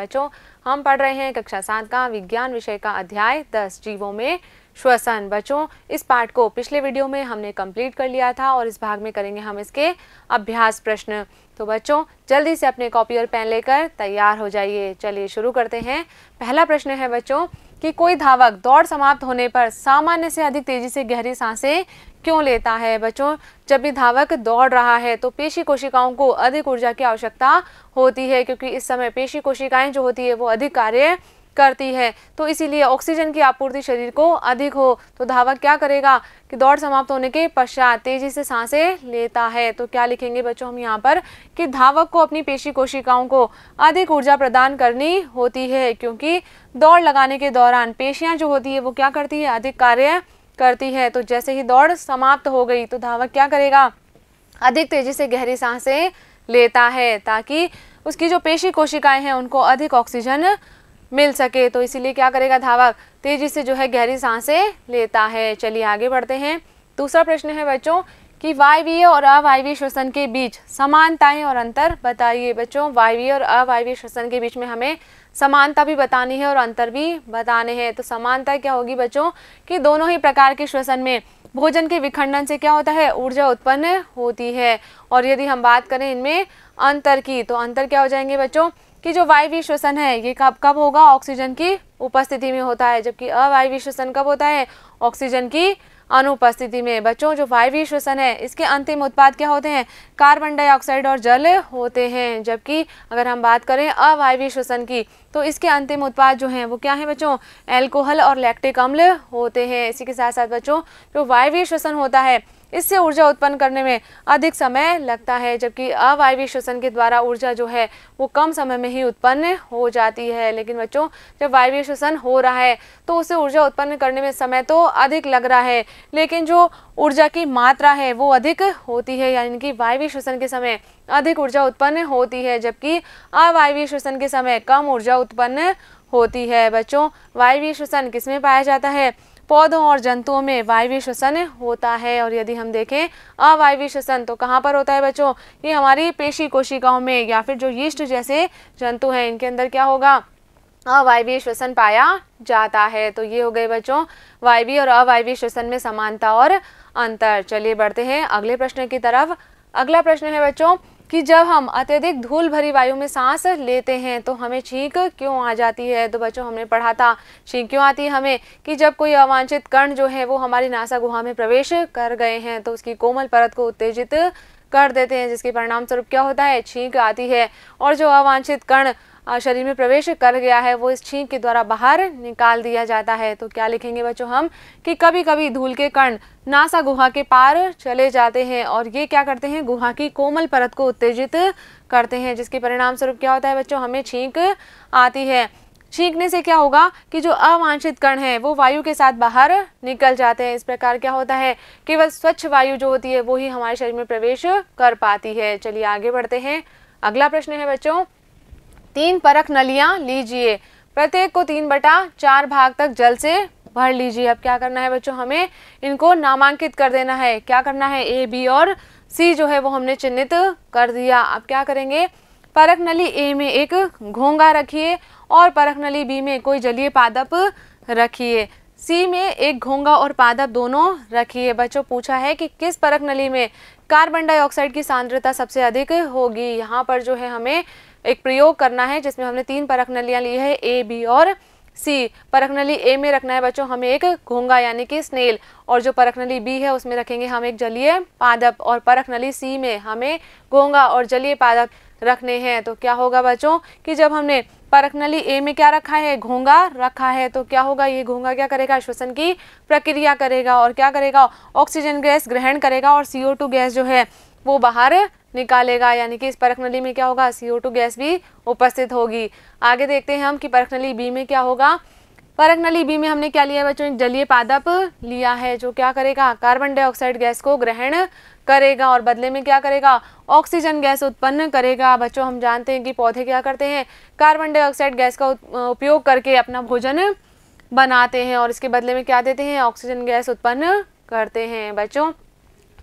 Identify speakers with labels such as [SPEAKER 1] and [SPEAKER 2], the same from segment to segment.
[SPEAKER 1] बच्चों हम पढ़ रहे हैं कक्षा सात का विज्ञान विषय का अध्याय दस जीवों में श्वसन बच्चों इस पाठ को पिछले वीडियो में हमने कंप्लीट कर लिया था और इस भाग में करेंगे हम इसके अभ्यास प्रश्न तो बच्चों जल्दी से अपने कॉपी और पेन लेकर तैयार हो जाइए चलिए शुरू करते हैं पहला प्रश्न है बच्चों कि कोई धावक दौड़ समाप्त होने पर सामान्य से अधिक तेजी से गहरी सांसें क्यों लेता है बच्चों जब भी धावक दौड़ रहा है तो पेशी कोशिकाओं को अधिक ऊर्जा की आवश्यकता होती है क्योंकि इस समय पेशी कोशिकाएं जो होती है वो अधिक कार्य करती है तो इसीलिए ऑक्सीजन की आपूर्ति शरीर को अधिक हो तो धावक क्या करेगा कि दौड़ समाप्त होने के पश्चात तेजी से सांसें लेता है तो क्या लिखेंगे बच्चों हम यहाँ पर कि धावक को अपनी पेशी कोशिकाओं को अधिक ऊर्जा प्रदान करनी होती है क्योंकि दौड़ लगाने के दौरान पेशियाँ जो होती है वो क्या करती है अधिक कार्य करती है तो जैसे ही दौड़ समाप्त हो गई तो धावक क्या करेगा अधिक तेजी से गहरी सांसें लेता है ताकि उसकी जो पेशी कोशिकाएं हैं उनको अधिक ऑक्सीजन मिल सके तो इसीलिए क्या करेगा धावक तेजी से जो है गहरी सांसें लेता है चलिए आगे बढ़ते हैं दूसरा प्रश्न है बच्चों कि वायवीय और अवायवीय श्वसन के बीच समानताएं और अंतर बताइए बच्चों वायवीय और अवायवीय श्वसन के बीच में हमें समानता भी बतानी है और अंतर भी बताने हैं तो समानता क्या होगी बच्चों कि दोनों ही प्रकार के श्वसन में भोजन के विखंडन से क्या होता है ऊर्जा उत्पन्न होती है और यदि हम बात करें इनमें अंतर की तो अंतर क्या हो जाएंगे बच्चों कि जो वायवीय श्वसन है ये कब कब होगा ऑक्सीजन की उपस्थिति में होता है जबकि अवायु श्वसन कब होता है ऑक्सीजन की अनुपस्थिति में बच्चों जो वायु श्वसन है इसके अंतिम उत्पाद क्या होते हैं कार्बन डाइऑक्साइड और जल होते हैं जबकि अगर हम बात करें अवायु श्वसन की तो इसके अंतिम उत्पाद जो हैं वो क्या हैं बच्चों एल्कोहल और लैक्टिक अम्ल होते हैं इसी के साथ साथ बच्चों जो वायु श्वसन होता है इससे ऊर्जा उत्पन्न करने में अधिक समय लगता है जबकि अवायवी श्वसन के द्वारा ऊर्जा जो है वो कम समय में ही उत्पन्न हो जाती है लेकिन बच्चों जब वायवी श्वसन हो रहा है तो उसे ऊर्जा उत्पन्न करने में समय तो अधिक लग रहा है लेकिन जो ऊर्जा की मात्रा है वो अधिक होती है यानी कि वायवी श्वसन के समय अधिक ऊर्जा उत्पन्न होती है जबकि अवायवी श्वसन के समय कम ऊर्जा उत्पन्न होती है बच्चों वायवी श्वसन किसमें पाया जाता है पौधों और जंतुओं में वायवी श्वसन होता है और यदि हम देखें अवायवी श्वसन तो कहाँ पर होता है बच्चों ये हमारी पेशी कोशिकाओं में या फिर जो यीष्ट जैसे जंतु हैं इनके अंदर क्या होगा अवायवी श्वसन पाया जाता है तो ये हो गए बच्चों वायवी और अवायवी श्वसन में समानता और अंतर चलिए बढ़ते हैं अगले प्रश्न की तरफ अगला प्रश्न है बच्चों कि जब हम अत्यधिक धूल भरी वायु में सांस लेते हैं तो हमें छींक क्यों आ जाती है तो बच्चों हमने पढ़ा था छींक क्यों आती है हमें कि जब कोई अवांछित कण जो है वो हमारी नासा गुहा में प्रवेश कर गए हैं तो उसकी कोमल परत को उत्तेजित कर देते हैं जिसके परिणाम स्वरूप क्या होता है छींक आती है और जो अवांछित कण शरीर में प्रवेश कर गया है वो इस छींक के द्वारा बाहर निकाल दिया जाता है तो क्या लिखेंगे बच्चों हम कि कभी कभी धूल के कण नासा गुहा के पार चले जाते हैं और ये क्या करते हैं गुहा की कोमल परत को उत्तेजित करते हैं जिसके परिणाम स्वरूप क्या होता है बच्चों हमें छींक आती है छींकने से क्या होगा कि जो अवांछित कण है वो वायु के साथ बाहर निकल जाते हैं इस प्रकार क्या होता है केवल स्वच्छ वायु जो होती है वो ही हमारे शरीर में प्रवेश कर पाती है चलिए आगे बढ़ते हैं अगला प्रश्न है बच्चों तीन परख नलियां लीजिए प्रत्येक को तीन बटा चार भाग तक जल से भर लीजिए अब क्या करना है बच्चों हमें इनको नामांकित कर देना है क्या करना है ए बी और सी जो है वो हमने चिन्हित कर दिया अब क्या करेंगे परख नली ए में एक घोंगा रखिए और परख नली बी में कोई जलीय पादप रखिए सी में एक घोंगा और पादप दोनों रखिए बच्चों पूछा है कि किस परख नली में कार्बन डाइऑक्साइड की सांद्रता सबसे अधिक होगी यहाँ पर जो है हमें एक प्रयोग करना है जिसमें हमने तीन परख नलियाँ ली है ए बी और सी परख नली ए में रखना है बच्चों हमें एक घोंगा यानी कि स्नेल और जो परख नली बी है उसमें रखेंगे हम एक जलीय पादप और परख नली सी में हमें घोंगा और जलीय पादप रखने हैं तो क्या होगा बच्चों कि जब हमने परख नली ए में क्या रखा है घोंगा रखा है तो क्या होगा ये घोंगा क्या करेगा श्वसन की प्रक्रिया करेगा और क्या करेगा ऑक्सीजन गैस ग्रहण करेगा और सी गैस जो है वो बाहर निकालेगा यानी कि इस परख नली में क्या होगा सी गैस भी उपस्थित होगी आगे देखते हैं हम कि परख नली बी में क्या होगा परख नली बी में हमने क्या लिया है बच्चों जलीय पादप लिया है जो क्या करेगा कार्बन डाइऑक्साइड गैस को ग्रहण करेगा और बदले में क्या करेगा ऑक्सीजन गैस उत्पन्न करेगा बच्चों हम जानते हैं कि पौधे क्या करते हैं कार्बन डाइऑक्साइड गैस का उपयोग करके अपना भोजन बनाते हैं और इसके बदले में क्या देते हैं ऑक्सीजन गैस उत्पन्न करते हैं बच्चों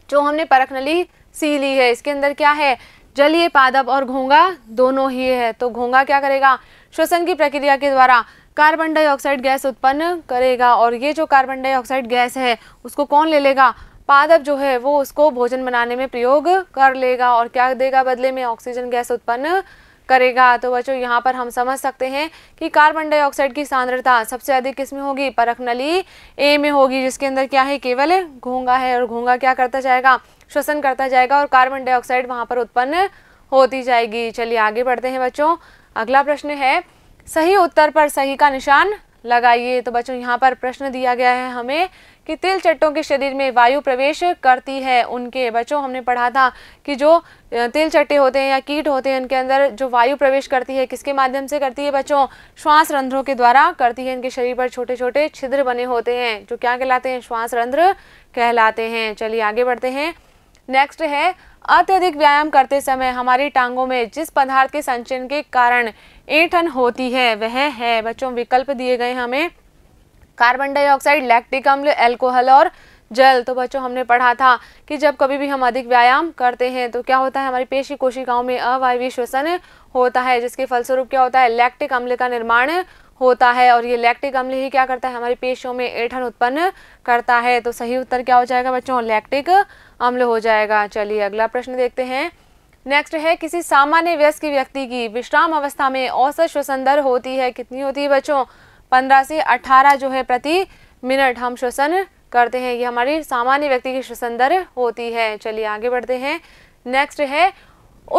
[SPEAKER 1] जो हमने परख नली सी ली है इसके अंदर क्या है जलीय पादप और घोंगा दोनों ही है तो घोंगा क्या करेगा श्वसन की प्रक्रिया के द्वारा कार्बन डाइऑक्साइड गैस उत्पन्न करेगा और ये जो कार्बन डाइऑक्साइड गैस है उसको कौन ले लेगा पादप जो है वो उसको भोजन बनाने में प्रयोग कर लेगा और क्या देगा बदले में ऑक्सीजन गैस उत्पन्न करेगा तो बच्चों यहाँ पर हम समझ सकते हैं कि कार्बन डाइऑक्साइड की सांद्रता सबसे अधिक किस में होगी परख नली ए में होगी जिसके अंदर क्या है केवल घोंगा है और घोंगा क्या करता जाएगा श्वसन करता जाएगा और कार्बन डाइऑक्साइड वहाँ पर उत्पन्न होती जाएगी चलिए आगे बढ़ते हैं बच्चों अगला प्रश्न है सही उत्तर पर सही का निशान लगाइए तो बच्चों यहाँ पर प्रश्न दिया गया है हमें कि तिल चट्टों के शरीर में वायु प्रवेश करती है उनके बच्चों हमने पढ़ा था कि जो तिल चट्टे होते हैं या कीट होते हैं इनके अंदर जो वायु प्रवेश करती है किसके माध्यम से करती है बच्चों श्वास रंध्रों के द्वारा करती है इनके शरीर पर छोटे छोटे छिद्र बने होते हैं जो क्या कहलाते हैं श्वास रंध्र कहलाते हैं चलिए आगे बढ़ते हैं नेक्स्ट है अत्यधिक व्यायाम करते समय हमारी टांगों में जिस पदार्थ के संचयन के कारण ऐठन होती है वह है बच्चों विकल्प दिए गए हमें कार्बन डाइऑक्साइड लैक्टिक अम्ल एल्कोहल और जल तो बच्चों हमने पढ़ा था कि जब कभी भी हम अधिक व्यायाम करते हैं तो क्या होता है हमारी पेशी कोशिकाओं में अवायवी श्वसन होता है जिसके फलस्वरूप क्या होता है लैक्टिक अम्ल का निर्माण होता है और ये लैक्टिक अम्ल ही क्या करता है हमारी पेशियों में ऐठन उत्पन्न करता है तो सही उत्तर क्या हो जाएगा बच्चों लैक्टिक अम्ल हो जाएगा चलिए अगला प्रश्न देखते हैं नेक्स्ट है किसी सामान्य वयस्क व्यक्ति की विश्राम अवस्था में औसत श्वसन दर होती है कितनी होती है बच्चों पंद्रह से अठारह जो है प्रति मिनट हम श्वसन करते हैं ये हमारी सामान्य व्यक्ति की श्वसन दर होती है चलिए आगे बढ़ते हैं नेक्स्ट है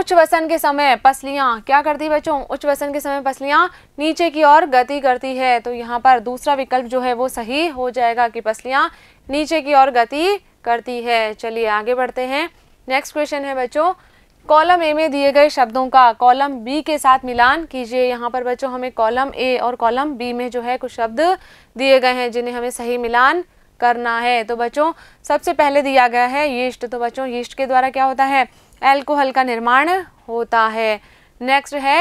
[SPEAKER 1] उच्च वसन के समय पसलियाँ क्या करती है बच्चों उच्च वसन के समय पसलियाँ नीचे की ओर गति करती है तो यहाँ पर दूसरा विकल्प जो है वो सही हो जाएगा कि पसलियाँ नीचे की ओर गति करती है चलिए आगे बढ़ते हैं नेक्स्ट क्वेश्चन है बच्चों कॉलम ए में दिए गए शब्दों का कॉलम बी के साथ मिलान कीजिए यहाँ पर बच्चों हमें कॉलम ए और कॉलम बी में जो है कुछ शब्द दिए गए हैं जिन्हें हमें सही मिलान करना है तो बच्चों सबसे पहले दिया गया है यीस्ट तो बच्चों यीस्ट के द्वारा क्या होता है एल्कोहल का निर्माण होता है नेक्स्ट है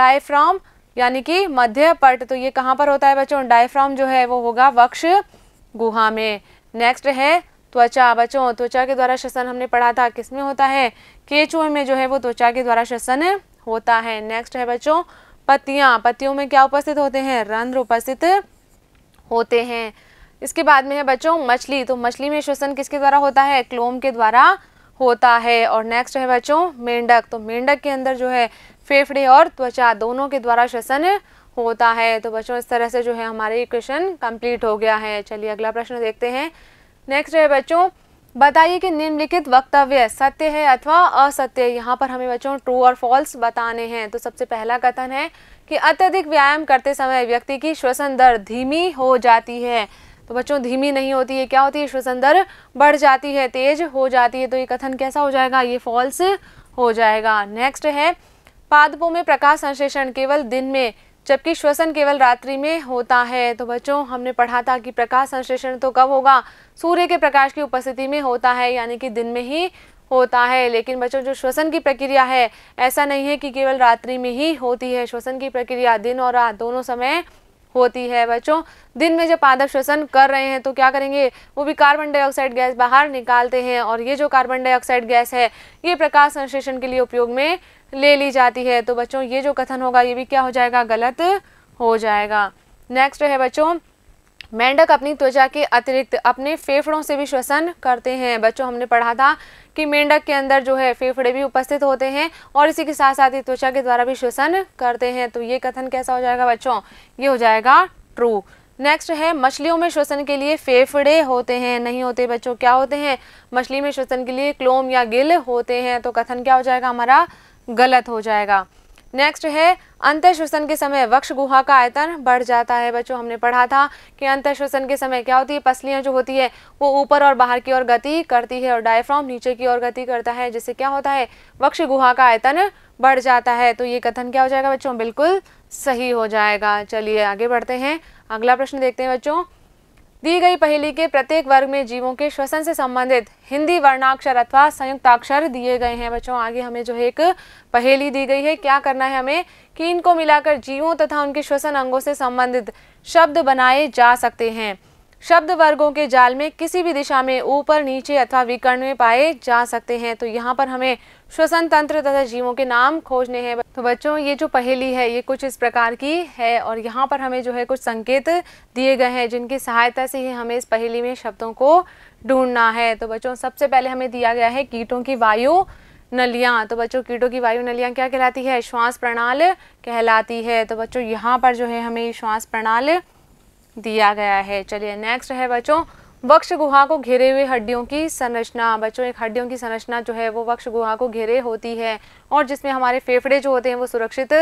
[SPEAKER 1] डायफ्राम यानी कि मध्य पट तो ये कहाँ पर होता है बच्चों डायफ्राम जो है वो होगा वक्ष गुहा में नेक्स्ट है त्वचा बचो त्वचा के द्वारा श्वसन हमने पढ़ा था किसमें होता है केचुए में जो है वो त्वचा के द्वारा श्वसन होता है नेक्स्ट है बच्चों पत्तिया पत्तियों में क्या उपस्थित होते हैं रंध्र उपस्थित होते हैं इसके बाद में है बच्चों मछली तो मछली में श्वसन किसके द्वारा होता है क्लोम के द्वारा होता है और नेक्स्ट है बच्चों मेंढक तो मेंढक के अंदर जो है फेफड़े और त्वचा दोनों के द्वारा श्वसन होता है तो बच्चों इस तरह से जो है हमारे क्वेश्चन कंप्लीट हो गया है चलिए अगला प्रश्न देखते हैं नेक्स्ट है बच्चों बताइए कि निम्नलिखित वक्तव्य सत्य है अथवा असत्य यहाँ पर हमें बच्चों ट्रू और फॉल्स बताने हैं तो सबसे पहला कथन है कि अत्यधिक व्यायाम करते समय व्यक्ति की श्वसन दर धीमी हो जाती है तो बच्चों धीमी नहीं होती है क्या होती है श्वसन दर बढ़ जाती है तेज हो जाती है तो ये कथन कैसा हो जाएगा ये फॉल्स हो जाएगा नेक्स्ट है पादपों में प्रकाश संश्लेषण केवल दिन में जबकि श्वसन केवल रात्रि में होता है तो बच्चों हमने पढ़ा था कि प्रकाश संश्लेषण तो कब होगा सूर्य के प्रकाश की उपस्थिति में होता है यानी कि दिन में ही होता है लेकिन बच्चों जो श्वसन की प्रक्रिया है ऐसा नहीं है कि केवल रात्रि में ही होती है श्वसन की प्रक्रिया दिन और रात दोनों समय होती है बच्चों दिन में जब पादप श्वसन कर रहे हैं तो क्या करेंगे वो भी कार्बन डाइऑक्साइड गैस बाहर निकालते हैं और ये जो कार्बन डाइऑक्साइड गैस है ये प्रकाश संश्लेषण के लिए उपयोग में ले ली जाती है तो बच्चों ये जो कथन होगा ये भी क्या हो जाएगा गलत हो जाएगा नेक्स्ट है बच्चों मेंढक अपनी त्वचा के अतिरिक्त अपने फेफड़ों से भी श्वसन करते हैं बच्चों हमने पढ़ा था कि मेंढक के अंदर जो है फेफड़े भी उपस्थित होते हैं और इसी के साथ साथ ही त्वचा के द्वारा भी श्वसन करते हैं तो ये कथन कैसा हो जाएगा बच्चों ये हो जाएगा ट्रू नेक्स्ट है मछलियों में श्वसन के लिए फेफड़े होते हैं नहीं होते बच्चों क्या होते हैं मछली में श्वसन के लिए क्लोम या गिल होते हैं तो कथन क्या हो जाएगा हमारा गलत हो जाएगा नेक्स्ट है श्वसन के समय वक्ष गुहा का आयतन बढ़ जाता है बच्चों हमने पढ़ा था कि अंतश्वसन के समय क्या होती है पसलियाँ जो होती है वो ऊपर और बाहर की ओर गति करती है और डायफ्राम नीचे की ओर गति करता है जिससे क्या होता है वक्ष गुहा का आयतन बढ़ जाता है तो ये कथन क्या हो जाएगा बच्चों बिल्कुल सही हो जाएगा चलिए आगे बढ़ते हैं अगला प्रश्न देखते हैं बच्चों दी गई पहेली के प्रत्येक वर्ग में जीवों के श्वसन से संबंधित हिंदी वर्णाक्षर अथवा संयुक्ताक्षर दिए गए हैं बच्चों आगे हमें जो है एक पहेली दी गई है क्या करना है हमें कि इनको मिलाकर जीवों तथा उनके श्वसन अंगों से संबंधित शब्द बनाए जा सकते हैं शब्द वर्गों के जाल में किसी भी दिशा में ऊपर नीचे अथवा विकर्ण में पाए जा सकते हैं तो यहाँ पर हमें श्वसन तंत्र तथा जीवों के नाम खोजने हैं तो बच्चों ये जो पहेली है ये कुछ इस प्रकार की है और यहाँ पर हमें जो है कुछ संकेत दिए गए हैं जिनकी सहायता से ही हमें इस पहेली में शब्दों को ढूंढना है तो बच्चों सबसे पहले हमें दिया गया है कीटों की वायु नलियाँ तो बच्चों कीटों की वायु नलियाँ क्या कहलाती है श्वास प्रणाल कहलाती है तो बच्चों यहाँ पर जो है हमें श्वास प्रणाल दिया गया है चलिए नेक्स्ट है बच्चों वक्ष गुहा को घेरे हुए हड्डियों की संरचना बच्चों एक हड्डियों की संरचना जो है वो वक्ष गुहा को घेरे होती है और जिसमें हमारे फेफड़े जो होते हैं वो सुरक्षित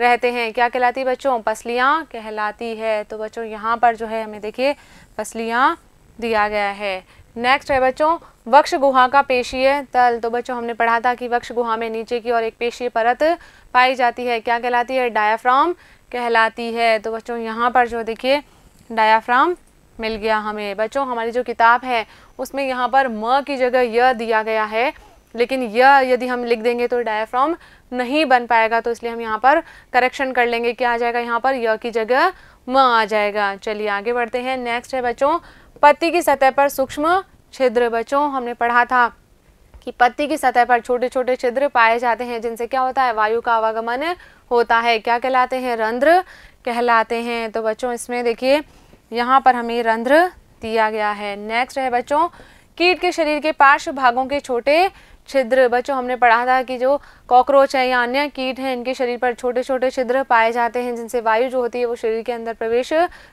[SPEAKER 1] रहते हैं क्या कहलाती है बच्चों पसलियाँ कहलाती है तो बच्चों यहाँ पर जो है हमें देखिए पसलियाँ दिया गया है नेक्स्ट है बच्चों वक्ष गुहा का पेशीय तल तो बच्चों हमने पढ़ा था कि वक्ष गुहा में नीचे की और एक पेशीय परत पाई जाती है क्या कहलाती है डायाफ्राम कहलाती है तो बच्चों यहाँ पर जो देखिए डायाफ्राम मिल गया हमें बच्चों हमारी जो किताब है उसमें यहाँ पर म की जगह य दिया गया है लेकिन य यदि हम लिख देंगे तो डायफ्राम नहीं बन पाएगा तो इसलिए हम यहाँ पर करेक्शन कर लेंगे क्या आ जाएगा यहाँ पर य की जगह म आ जाएगा चलिए आगे बढ़ते हैं नेक्स्ट है बच्चों पत्ती की सतह पर सूक्ष्म छिद्र बच्चों हमने पढ़ा था कि पत्ती की सतह पर छोटे छोटे छिद्र पाए जाते हैं जिनसे क्या होता है वायु का आवागमन होता है क्या कहलाते हैं रंध्र कहलाते हैं तो बच्चों इसमें देखिए यहाँ पर हमें रंध्र दिया गया है नेक्स्ट है बच्चों कीट के शरीर के पार्श्व भागों के छोटे छिद्र बच्चों हमने पढ़ा था कि जो कॉकरोच है या अन्य कीट हैं इनके शरीर पर छोटे छोटे छिद्र पाए जाते हैं जिनसे वायु जो होती है वो शरीर के अंदर प्रवेश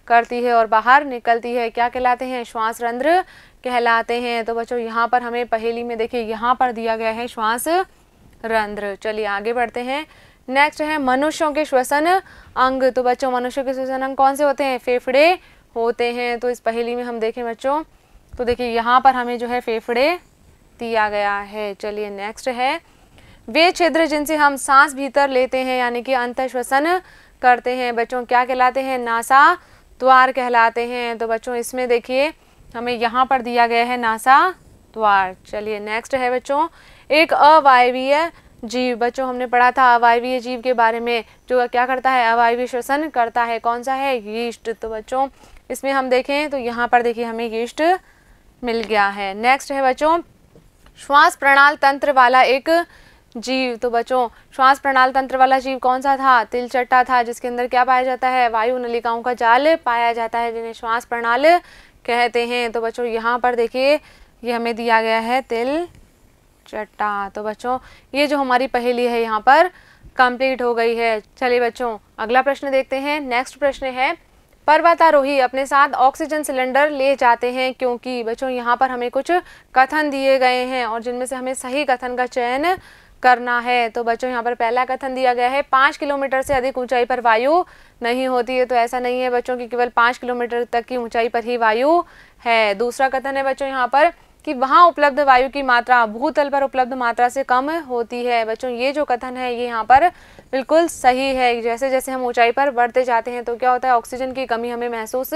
[SPEAKER 1] करती है और बाहर निकलती है क्या कहलाते हैं श्वास रंध्र कहलाते हैं तो बच्चों यहाँ पर हमें पहेली में देखिए यहाँ पर दिया गया है श्वास रंध्र चलिए आगे बढ़ते हैं नेक्स्ट है मनुष्यों के श्वसन अंग तो बच्चों मनुष्यों के श्वसन अंग कौन से होते हैं फेफड़े होते हैं तो इस पहेली में हम देखें बच्चों तो देखिए यहाँ पर हमें जो है फेफड़े दिया गया है चलिए नेक्स्ट है वे छिद्र जिनसे हम सांस भीतर लेते हैं यानी कि श्वसन करते हैं बच्चों क्या कहलाते हैं नासा द्वार कहलाते हैं तो बच्चों इसमें देखिए हमें यहाँ पर दिया गया है नासा द्वार चलिए नेक्स्ट है बच्चों एक अवायवीय जीव बच्चों हमने पढ़ा था अवायवीय जीव के बारे में जो क्या करता है अवायवीय श्वसन करता है कौन सा है यीस्ट तो बच्चों इसमें हम देखें तो यहाँ पर देखिए हमें यीस्ट मिल गया है नेक्स्ट है बच्चों श्वास प्रणाल तंत्र वाला एक जीव तो बच्चों श्वास प्रणाल तंत्र वाला जीव कौन सा था तिलचट्टा था जिसके अंदर क्या पाया जाता है वायु नलिकाओं का जाल पाया जाता है जिन्हें श्वास प्रणाल कहते हैं तो बच्चों यहाँ पर देखिए ये हमें दिया गया है तिल चट्टा तो बच्चों ये जो हमारी पहेली है यहाँ पर कंप्लीट हो गई है चलिए बच्चों अगला प्रश्न देखते हैं नेक्स्ट प्रश्न है पर्वतारोही अपने साथ ऑक्सीजन सिलेंडर ले जाते हैं क्योंकि बच्चों यहाँ पर हमें कुछ कथन दिए गए हैं और जिनमें से हमें सही कथन का चयन करना है तो बच्चों यहाँ पर पहला कथन दिया गया है पाँच किलोमीटर से अधिक ऊंचाई पर वायु नहीं होती है तो ऐसा नहीं है बच्चों की केवल पाँच किलोमीटर तक की ऊंचाई पर ही वायु है दूसरा कथन है बच्चों यहाँ पर कि वहाँ उपलब्ध वायु की मात्रा भूतल पर उपलब्ध मात्रा से कम होती है बच्चों ये जो कथन है ये यहाँ पर बिल्कुल सही है जैसे जैसे हम ऊंचाई पर बढ़ते जाते हैं तो क्या होता है ऑक्सीजन की कमी हमें महसूस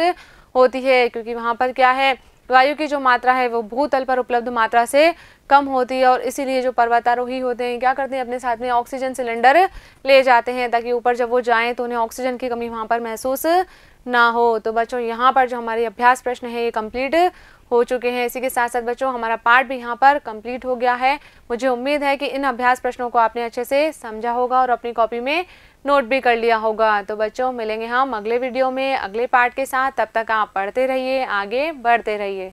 [SPEAKER 1] होती है क्योंकि वहाँ पर क्या है वायु की जो मात्रा है वो भूतल पर उपलब्ध मात्रा से कम होती है और इसीलिए जो पर्वतारोही होते हैं क्या करते हैं अपने साथ में ऑक्सीजन सिलेंडर ले जाते हैं ताकि ऊपर जब वो जाएं तो उन्हें ऑक्सीजन की कमी वहाँ पर महसूस ना हो तो बच्चों यहाँ पर जो हमारे अभ्यास प्रश्न है ये कंप्लीट हो चुके हैं इसी के साथ साथ बच्चों हमारा पार्ट भी यहाँ पर कंप्लीट हो गया है मुझे उम्मीद है कि इन अभ्यास प्रश्नों को आपने अच्छे से समझा होगा और अपनी कॉपी में नोट भी कर लिया होगा तो बच्चों मिलेंगे हम अगले वीडियो में अगले पार्ट के साथ तब तक आप पढ़ते रहिए आगे बढ़ते रहिए